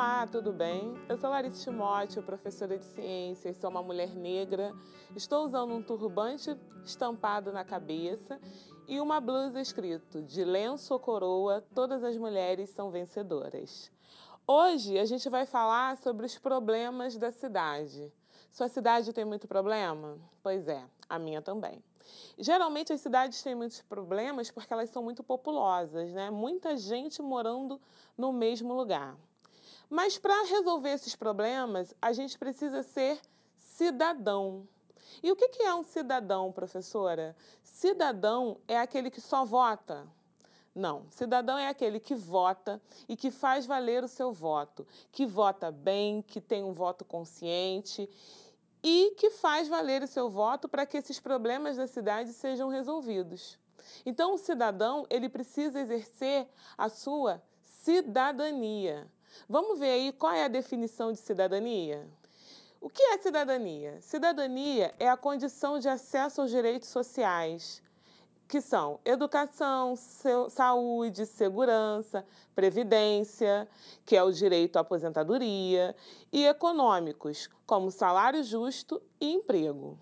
Olá, tudo bem? Eu sou Larissa Timóteo, professora de ciências, sou uma mulher negra, estou usando um turbante estampado na cabeça e uma blusa escrito de lenço ou coroa, todas as mulheres são vencedoras. Hoje a gente vai falar sobre os problemas da cidade. Sua cidade tem muito problema? Pois é, a minha também. Geralmente as cidades têm muitos problemas porque elas são muito populosas, né? Muita gente morando no mesmo lugar. Mas para resolver esses problemas, a gente precisa ser cidadão. E o que é um cidadão, professora? Cidadão é aquele que só vota. Não, cidadão é aquele que vota e que faz valer o seu voto, que vota bem, que tem um voto consciente e que faz valer o seu voto para que esses problemas da cidade sejam resolvidos. Então, o cidadão, ele precisa exercer a sua cidadania. Vamos ver aí qual é a definição de cidadania? O que é cidadania? Cidadania é a condição de acesso aos direitos sociais, que são educação, saúde, segurança, previdência, que é o direito à aposentadoria, e econômicos, como salário justo e emprego.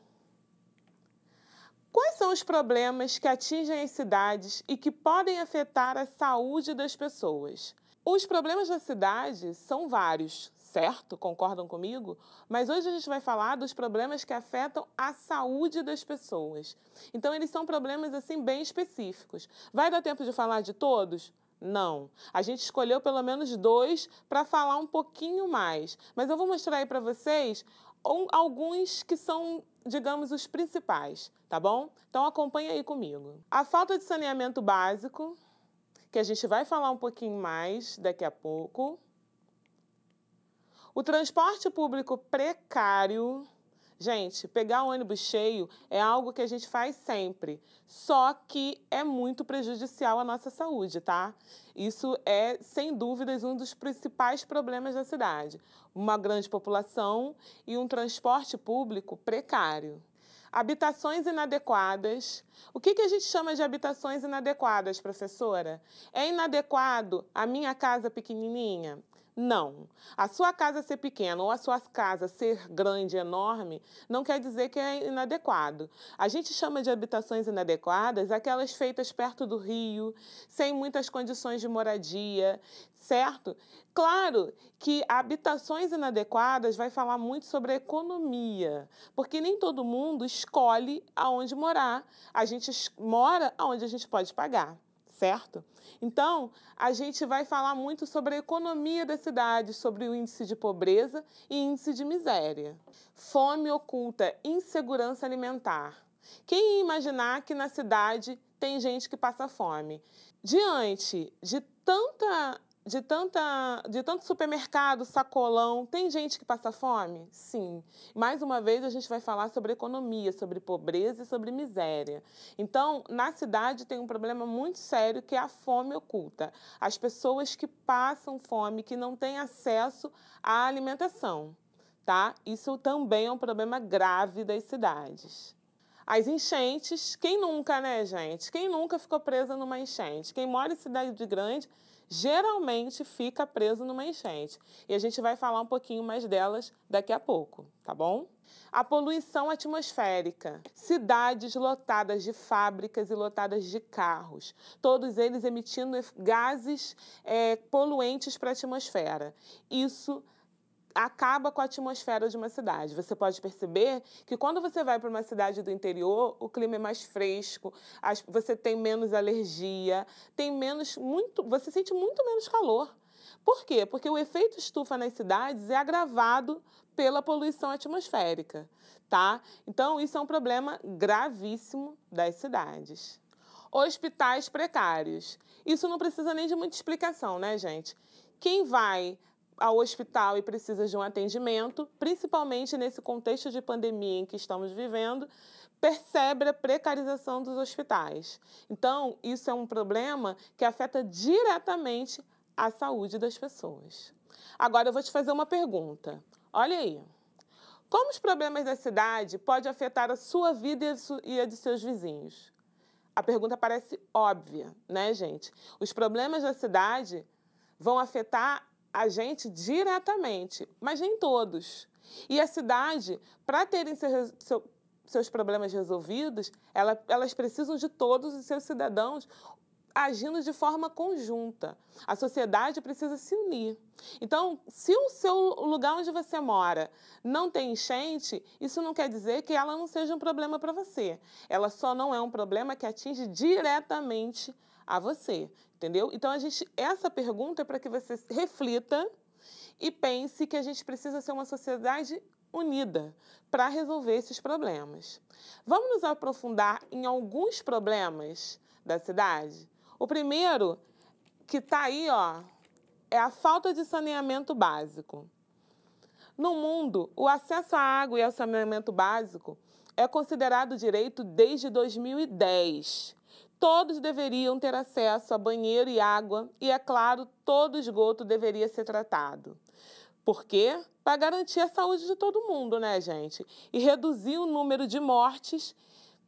Quais são os problemas que atingem as cidades e que podem afetar a saúde das pessoas? Os problemas da cidade são vários, certo? Concordam comigo? Mas hoje a gente vai falar dos problemas que afetam a saúde das pessoas. Então, eles são problemas assim bem específicos. Vai dar tempo de falar de todos? Não. A gente escolheu pelo menos dois para falar um pouquinho mais. Mas eu vou mostrar aí para vocês alguns que são, digamos, os principais, tá bom? Então acompanha aí comigo. A falta de saneamento básico, que a gente vai falar um pouquinho mais daqui a pouco. O transporte público precário. Gente, pegar o ônibus cheio é algo que a gente faz sempre, só que é muito prejudicial à nossa saúde, tá? Isso é, sem dúvidas, um dos principais problemas da cidade. Uma grande população e um transporte público precário. Habitações inadequadas. O que, que a gente chama de habitações inadequadas, professora? É inadequado a minha casa pequenininha? Não. A sua casa ser pequena ou a sua casa ser grande, enorme, não quer dizer que é inadequado. A gente chama de habitações inadequadas aquelas feitas perto do rio, sem muitas condições de moradia, certo? Claro que habitações inadequadas vai falar muito sobre a economia, porque nem todo mundo escolhe aonde morar. A gente mora aonde a gente pode pagar certo? Então, a gente vai falar muito sobre a economia da cidade, sobre o índice de pobreza e índice de miséria. Fome oculta, insegurança alimentar. Quem ia imaginar que na cidade tem gente que passa fome? Diante de tanta de, tanta, de tanto supermercado, sacolão, tem gente que passa fome? Sim. Mais uma vez, a gente vai falar sobre economia, sobre pobreza e sobre miséria. Então, na cidade tem um problema muito sério que é a fome oculta. As pessoas que passam fome, que não têm acesso à alimentação. Tá? Isso também é um problema grave das cidades. As enchentes, quem nunca, né, gente? Quem nunca ficou presa numa enchente? Quem mora em cidade grande geralmente fica preso numa enchente. E a gente vai falar um pouquinho mais delas daqui a pouco, tá bom? A poluição atmosférica. Cidades lotadas de fábricas e lotadas de carros. Todos eles emitindo gases é, poluentes para a atmosfera. Isso acaba com a atmosfera de uma cidade. Você pode perceber que quando você vai para uma cidade do interior, o clima é mais fresco, as, você tem menos alergia, tem menos muito, você sente muito menos calor. Por quê? Porque o efeito estufa nas cidades é agravado pela poluição atmosférica, tá? Então, isso é um problema gravíssimo das cidades. Hospitais precários. Isso não precisa nem de muita explicação, né, gente? Quem vai ao hospital e precisa de um atendimento, principalmente nesse contexto de pandemia em que estamos vivendo, percebe a precarização dos hospitais. Então, isso é um problema que afeta diretamente a saúde das pessoas. Agora eu vou te fazer uma pergunta. Olha aí. Como os problemas da cidade podem afetar a sua vida e a de seus vizinhos? A pergunta parece óbvia, né, gente? Os problemas da cidade vão afetar a gente diretamente, mas nem todos. E a cidade, para terem seu, seu, seus problemas resolvidos, ela, elas precisam de todos os seus cidadãos agindo de forma conjunta. A sociedade precisa se unir. Então, se o seu lugar onde você mora não tem enchente, isso não quer dizer que ela não seja um problema para você. Ela só não é um problema que atinge diretamente a você, entendeu? Então a gente essa pergunta é para que você reflita e pense que a gente precisa ser uma sociedade unida para resolver esses problemas. Vamos nos aprofundar em alguns problemas da cidade? O primeiro que está aí, ó, é a falta de saneamento básico. No mundo, o acesso à água e ao saneamento básico é considerado direito desde 2010. Todos deveriam ter acesso a banheiro e água e, é claro, todo esgoto deveria ser tratado. Por quê? Para garantir a saúde de todo mundo, né, gente? E reduzir o número de mortes,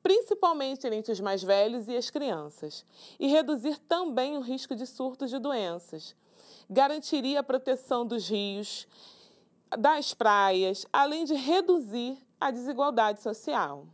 principalmente entre os mais velhos e as crianças. E reduzir também o risco de surtos de doenças. Garantiria a proteção dos rios, das praias, além de reduzir a desigualdade social.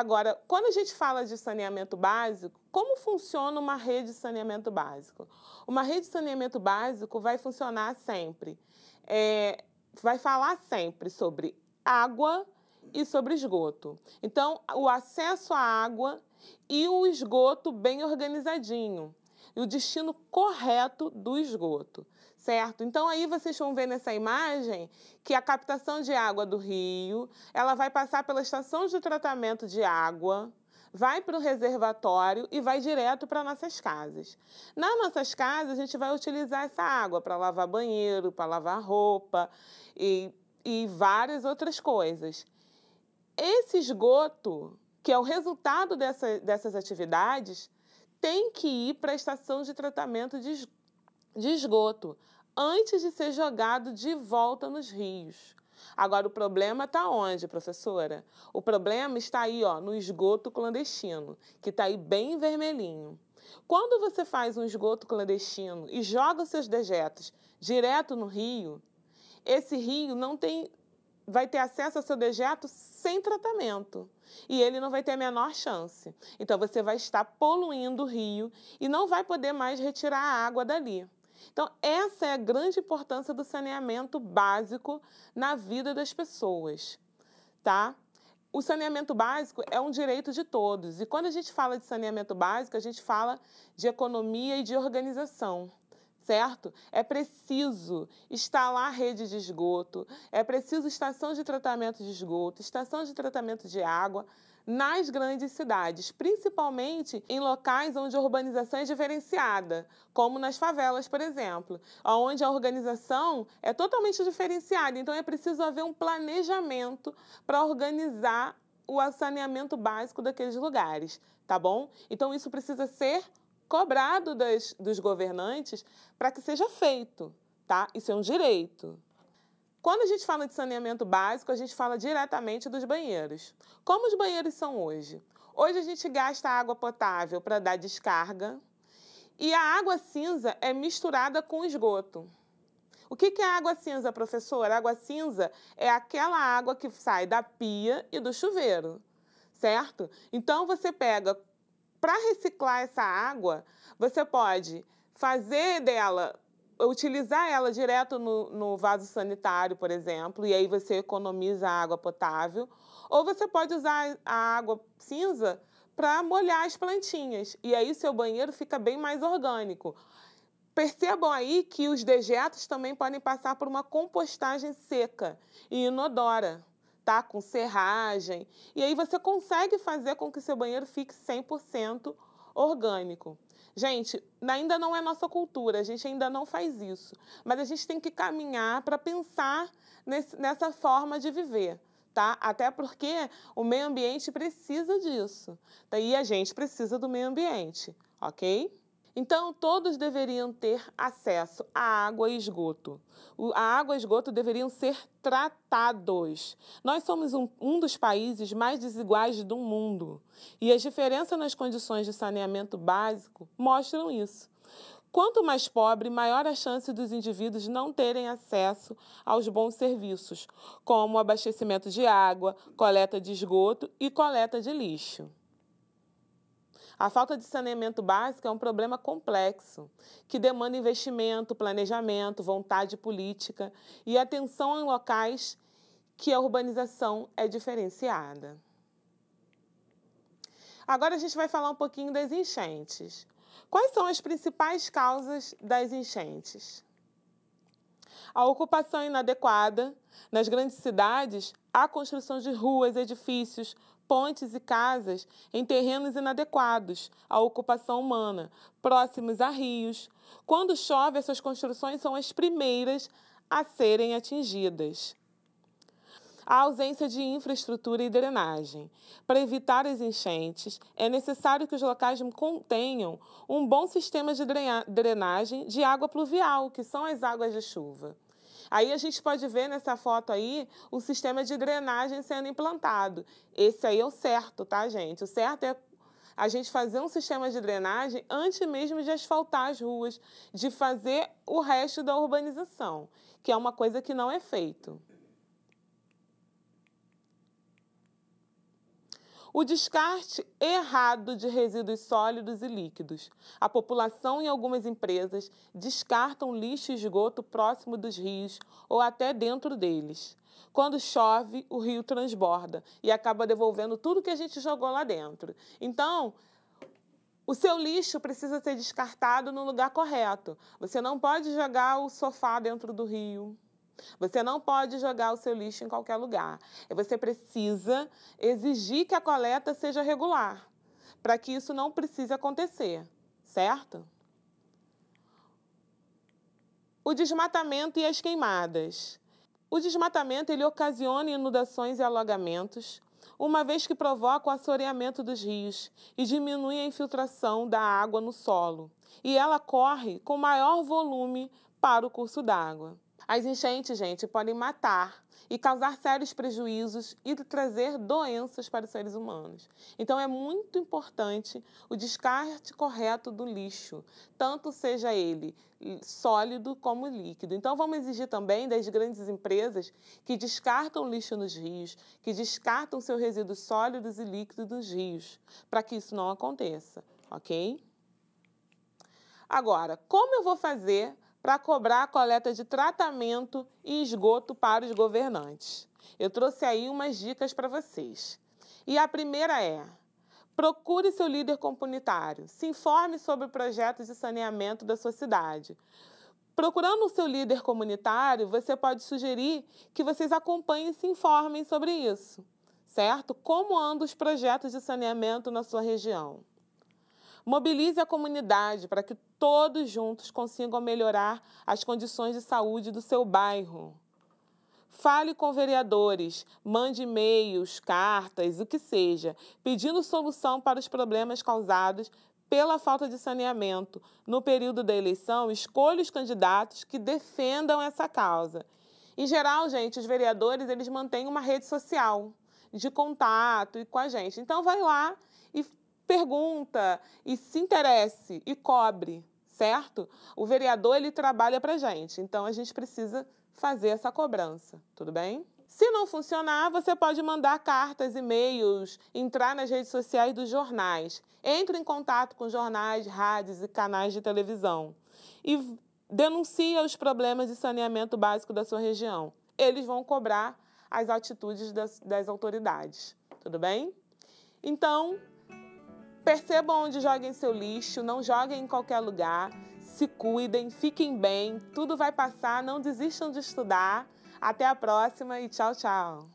Agora, quando a gente fala de saneamento básico, como funciona uma rede de saneamento básico? Uma rede de saneamento básico vai funcionar sempre, é, vai falar sempre sobre água e sobre esgoto. Então, o acesso à água e o esgoto bem organizadinho, e o destino correto do esgoto certo. Então aí vocês vão ver nessa imagem que a captação de água do rio, ela vai passar pela estação de tratamento de água, vai para o reservatório e vai direto para nossas casas. Nas nossas casas, a gente vai utilizar essa água para lavar banheiro, para lavar roupa e, e várias outras coisas. Esse esgoto, que é o resultado dessa, dessas atividades, tem que ir para a estação de tratamento de, de esgoto antes de ser jogado de volta nos rios. Agora, o problema está onde, professora? O problema está aí, ó, no esgoto clandestino, que está aí bem vermelhinho. Quando você faz um esgoto clandestino e joga seus dejetos direto no rio, esse rio não tem, vai ter acesso ao seu dejeto sem tratamento e ele não vai ter a menor chance. Então você vai estar poluindo o rio e não vai poder mais retirar a água dali. Então, essa é a grande importância do saneamento básico na vida das pessoas, tá? O saneamento básico é um direito de todos. E quando a gente fala de saneamento básico, a gente fala de economia e de organização certo? É preciso instalar rede de esgoto, é preciso estação de tratamento de esgoto, estação de tratamento de água, nas grandes cidades, principalmente em locais onde a urbanização é diferenciada, como nas favelas, por exemplo, onde a organização é totalmente diferenciada. Então é preciso haver um planejamento para organizar o saneamento básico daqueles lugares, tá bom? Então isso precisa ser cobrado das, dos governantes para que seja feito, tá? Isso é um direito. Quando a gente fala de saneamento básico, a gente fala diretamente dos banheiros. Como os banheiros são hoje? Hoje a gente gasta água potável para dar descarga e a água cinza é misturada com esgoto. O que é água cinza, professora? Água cinza é aquela água que sai da pia e do chuveiro, certo? Então você pega, para reciclar essa água, você pode fazer dela utilizar ela direto no, no vaso sanitário, por exemplo, e aí você economiza água potável. Ou você pode usar a água cinza para molhar as plantinhas, e aí seu banheiro fica bem mais orgânico. Percebam aí que os dejetos também podem passar por uma compostagem seca e inodora, tá? Com serragem. E aí você consegue fazer com que seu banheiro fique 100% orgânico. Gente, ainda não é nossa cultura, a gente ainda não faz isso. Mas a gente tem que caminhar para pensar nesse, nessa forma de viver. Tá? Até porque o meio ambiente precisa disso. Daí tá? a gente precisa do meio ambiente, ok? Então, todos deveriam ter acesso à água e esgoto. A água e esgoto deveriam ser tratados. Nós somos um, um dos países mais desiguais do mundo e as diferenças nas condições de saneamento básico mostram isso. Quanto mais pobre, maior a chance dos indivíduos não terem acesso aos bons serviços, como abastecimento de água, coleta de esgoto e coleta de lixo. A falta de saneamento básico é um problema complexo, que demanda investimento, planejamento, vontade política e atenção em locais que a urbanização é diferenciada. Agora a gente vai falar um pouquinho das enchentes. Quais são as principais causas das enchentes? A ocupação inadequada. Nas grandes cidades, a construção de ruas, edifícios, pontes e casas em terrenos inadequados à ocupação humana, próximos a rios. Quando chove, essas construções são as primeiras a serem atingidas. A ausência de infraestrutura e drenagem. Para evitar as enchentes, é necessário que os locais contenham um bom sistema de drenagem de água pluvial, que são as águas de chuva. Aí a gente pode ver nessa foto aí o sistema de drenagem sendo implantado. Esse aí é o certo, tá, gente? O certo é a gente fazer um sistema de drenagem antes mesmo de asfaltar as ruas, de fazer o resto da urbanização, que é uma coisa que não é feito. O descarte errado de resíduos sólidos e líquidos. A população e algumas empresas descartam lixo e esgoto próximo dos rios ou até dentro deles. Quando chove, o rio transborda e acaba devolvendo tudo que a gente jogou lá dentro. Então, o seu lixo precisa ser descartado no lugar correto. Você não pode jogar o sofá dentro do rio. Você não pode jogar o seu lixo em qualquer lugar. Você precisa exigir que a coleta seja regular, para que isso não precise acontecer, certo? O desmatamento e as queimadas. O desmatamento ele ocasiona inundações e alagamentos, uma vez que provoca o assoreamento dos rios e diminui a infiltração da água no solo, e ela corre com maior volume para o curso d'água. As enchentes, gente, podem matar e causar sérios prejuízos e trazer doenças para os seres humanos. Então é muito importante o descarte correto do lixo, tanto seja ele sólido como líquido. Então vamos exigir também das grandes empresas que descartam lixo nos rios, que descartam seus resíduos sólidos e líquidos nos rios, para que isso não aconteça, ok? Agora, como eu vou fazer para cobrar a coleta de tratamento e esgoto para os governantes. Eu trouxe aí umas dicas para vocês. E a primeira é: procure seu líder comunitário, se informe sobre o projeto de saneamento da sua cidade. Procurando o seu líder comunitário, você pode sugerir que vocês acompanhem e se informem sobre isso, certo? Como andam os projetos de saneamento na sua região? Mobilize a comunidade para que todos juntos consigam melhorar as condições de saúde do seu bairro. Fale com vereadores, mande e-mails, cartas, o que seja, pedindo solução para os problemas causados pela falta de saneamento. No período da eleição, escolha os candidatos que defendam essa causa. Em geral, gente, os vereadores, eles mantêm uma rede social de contato e com a gente. Então vai lá pergunta e se interesse e cobre, certo? O vereador ele trabalha para gente, então a gente precisa fazer essa cobrança, tudo bem? Se não funcionar, você pode mandar cartas, e-mails, entrar nas redes sociais dos jornais. Entre em contato com jornais, rádios e canais de televisão. E denuncie os problemas de saneamento básico da sua região. Eles vão cobrar as atitudes das, das autoridades. Tudo bem? Então, Percebam onde joguem seu lixo, não joguem em qualquer lugar. Se cuidem, fiquem bem, tudo vai passar, não desistam de estudar. Até a próxima e tchau, tchau.